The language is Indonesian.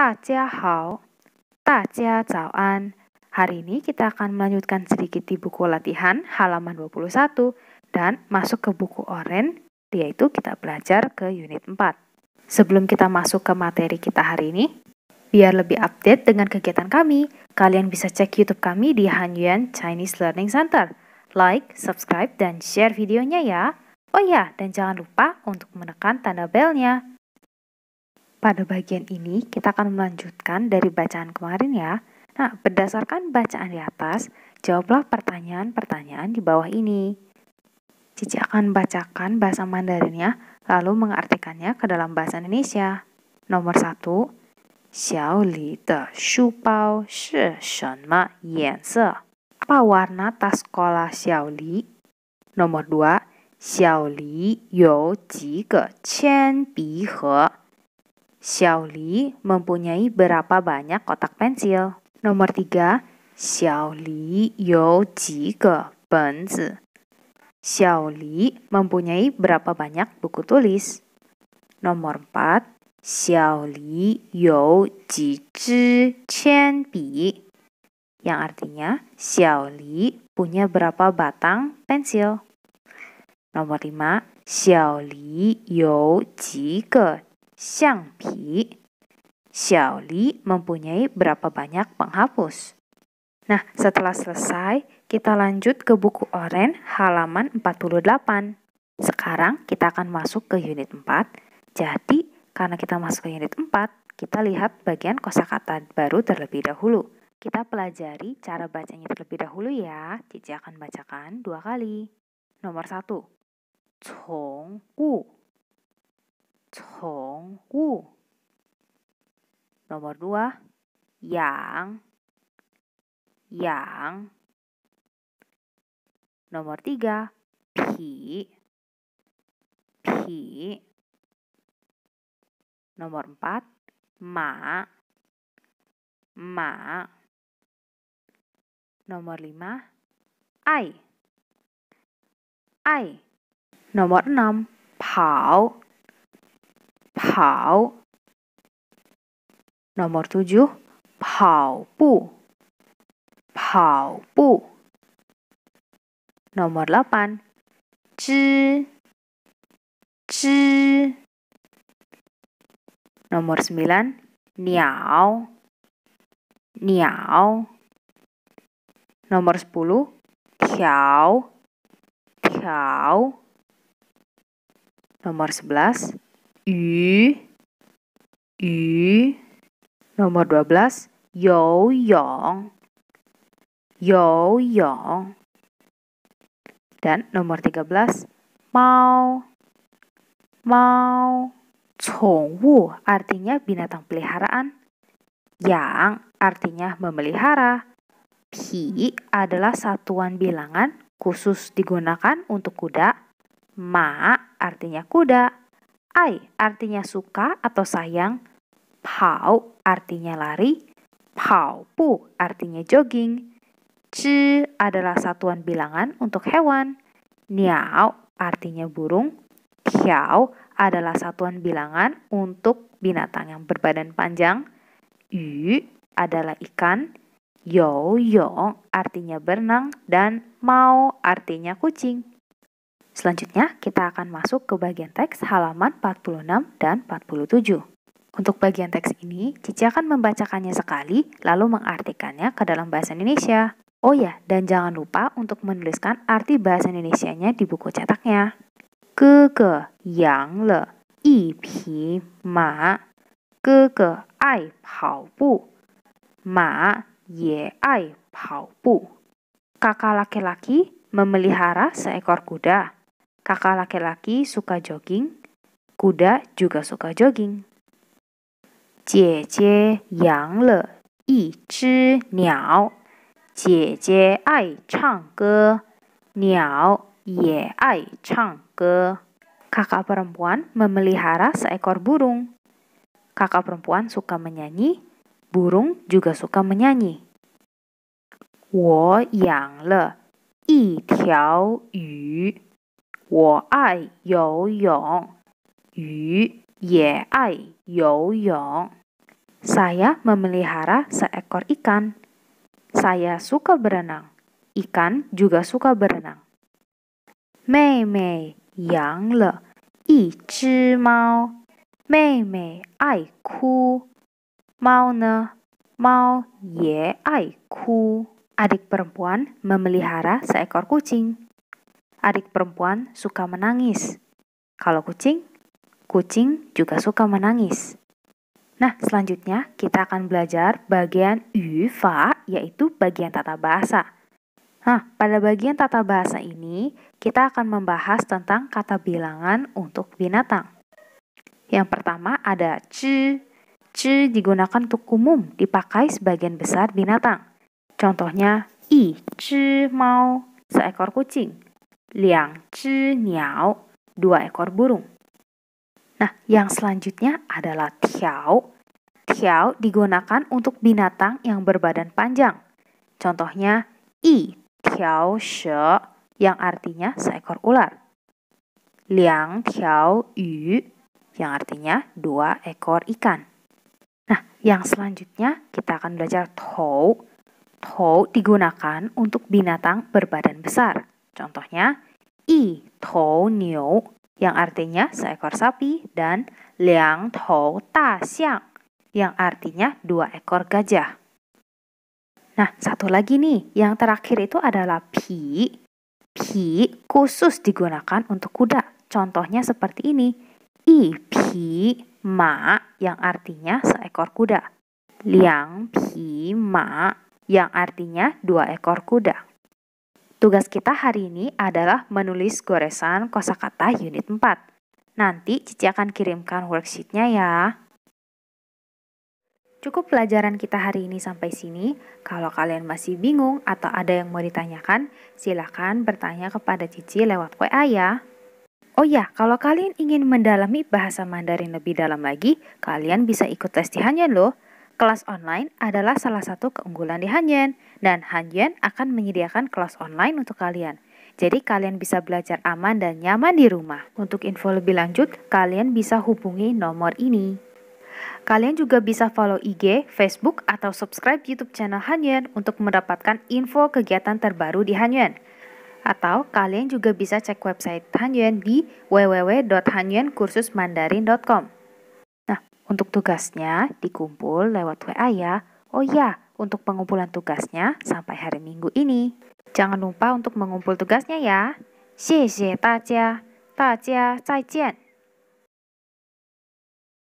大家好,大家早安. Hari ini kita akan melanjutkan sedikit di buku latihan halaman 21 dan masuk ke buku oren, yaitu kita belajar ke unit 4. Sebelum kita masuk ke materi kita hari ini, biar lebih update dengan kegiatan kami, kalian bisa cek YouTube kami di Hanyuan Chinese Learning Center. Like, subscribe, dan share videonya ya. Oh ya, dan jangan lupa untuk menekan tanda belnya pada bagian ini, kita akan melanjutkan dari bacaan kemarin ya. Nah, berdasarkan bacaan di atas, jawablah pertanyaan-pertanyaan di bawah ini. Cici akan bacakan bahasa Mandarinnya, lalu mengartikannya ke dalam bahasa Indonesia. Nomor 1. Xiao Li de shu pao shi ma yan se? Apa warna tas sekolah Xiao Li? Nomor 2. Xiao Li you ji ge qian bi he? Xiaoli mempunyai berapa banyak kotak pensil? Nomor tiga, Xiaoli you ji ge benzi. Xiaoli mempunyai berapa banyak buku tulis? Nomor empat, Xiaoli you ji zhi qian bi. Yang artinya, Xiaoli punya berapa batang pensil? Nomor lima, Xiaoli you ji ge Xiao Li mempunyai berapa banyak penghapus? Nah, setelah selesai, kita lanjut ke buku oren halaman 48. Sekarang kita akan masuk ke unit 4. Jadi, karena kita masuk ke unit 4, kita lihat bagian kosakata baru terlebih dahulu. Kita pelajari cara bacanya terlebih dahulu ya. Cici akan bacakan dua kali. Nomor satu, Chong Wu. ของกู้ nomor dua yang yang nomor tiga pi pi nomor empat ma ma nomor lima ai ai nomor enam pau nomor tujuh, nomor delapan, nomor sembilan, nomor sepuluh, nomor sebelas, Y Y nomor 12 Yao Yong Yao Yong dan nomor 13 mau, mau, Chongwu artinya binatang peliharaan yang artinya memelihara. Pi adalah satuan bilangan khusus digunakan untuk kuda. Ma artinya kuda. Ai artinya suka atau sayang. Pao artinya lari. Pao pu artinya jogging. Ci adalah satuan bilangan untuk hewan. Niao artinya burung. Tiao adalah satuan bilangan untuk binatang yang berbadan panjang. Yu adalah ikan. Yo yo artinya berenang dan mau artinya kucing. Selanjutnya, kita akan masuk ke bagian teks halaman 46 dan 47. Untuk bagian teks ini, Cici akan membacakannya sekali, lalu mengartikannya ke dalam bahasa Indonesia. Oh ya, dan jangan lupa untuk menuliskan arti bahasa Indonesianya di buku cetaknya. Ke ke yang le yi pi ma ke ke ai pao bu ma ye ai pao bu. Kakak laki-laki memelihara seekor kuda. Kakak laki-laki suka jogging, kuda juga suka jogging. yang le, niao. Niao ai Kakak perempuan memelihara seekor burung. Kakak perempuan suka menyanyi, burung juga suka menyanyi. yang le tiao yu. 我爱游泳，鱼也爱游泳。Saya memelihara seekor ikan. Saya suka berenang. Ikan juga suka berenang. Mei Mei Yang Le, Mei Mei Adik perempuan memelihara seekor kucing adik perempuan suka menangis. Kalau kucing, kucing juga suka menangis. Nah, selanjutnya kita akan belajar bagian UFA, yaitu bagian tata bahasa. Nah, pada bagian tata bahasa ini, kita akan membahas tentang kata bilangan untuk binatang. Yang pertama ada c. C digunakan untuk umum, dipakai sebagian besar binatang. Contohnya, i, c, mau, seekor kucing. Liang chi niao, dua ekor burung. Nah, yang selanjutnya adalah tiao. Tiao digunakan untuk binatang yang berbadan panjang. Contohnya, i tiao she, yang artinya seekor ular. Liang tiao yu, yang artinya dua ekor ikan. Nah, yang selanjutnya kita akan belajar tou. Tou digunakan untuk binatang berbadan besar. Contohnya, i tou niu yang artinya seekor sapi dan liang tou ta xiang yang artinya dua ekor gajah. Nah, satu lagi nih, yang terakhir itu adalah pi. Pi khusus digunakan untuk kuda. Contohnya seperti ini. I pi ma yang artinya seekor kuda. Liang pi ma yang artinya dua ekor kuda. Tugas kita hari ini adalah menulis goresan kosakata unit 4. Nanti Cici akan kirimkan worksheetnya ya. Cukup pelajaran kita hari ini sampai sini. Kalau kalian masih bingung atau ada yang mau ditanyakan, silakan bertanya kepada Cici lewat WA ya. Oh ya, kalau kalian ingin mendalami bahasa Mandarin lebih dalam lagi, kalian bisa ikut tes Cihanyan loh. Kelas online adalah salah satu keunggulan di Hanyen, dan Hanyen akan menyediakan kelas online untuk kalian. Jadi kalian bisa belajar aman dan nyaman di rumah. Untuk info lebih lanjut, kalian bisa hubungi nomor ini. Kalian juga bisa follow IG, Facebook, atau subscribe YouTube channel Hanyen untuk mendapatkan info kegiatan terbaru di Hanyen. Atau kalian juga bisa cek website Hanyuan di www.hanyuankursusmandarin.com. Nah, untuk tugasnya dikumpul lewat WA ya. Oh ya, untuk pengumpulan tugasnya sampai hari Minggu ini. Jangan lupa untuk mengumpul tugasnya ya. 谢谢大家，大家再见。